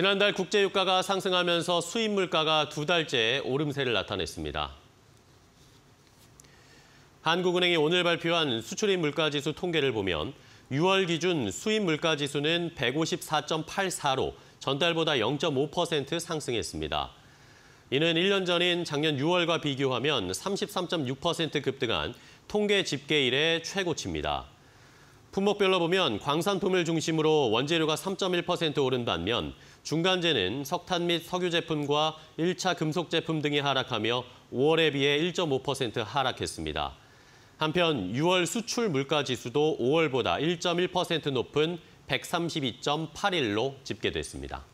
지난달 국제유가가 상승하면서 수입 물가가 두 달째 오름세를 나타냈습니다. 한국은행이 오늘 발표한 수출입 물가지수 통계를 보면 6월 기준 수입 물가지수는 154.84로 전달보다 0.5% 상승했습니다. 이는 1년 전인 작년 6월과 비교하면 33.6% 급등한 통계 집계일의 최고치입니다. 품목별로 보면 광산품을 중심으로 원재료가 3.1% 오른 반면 중간재는 석탄 및 석유 제품과 1차 금속 제품 등이 하락하며 5월에 비해 1.5% 하락했습니다. 한편 6월 수출 물가 지수도 5월보다 1.1% 높은 132.81로 집계됐습니다.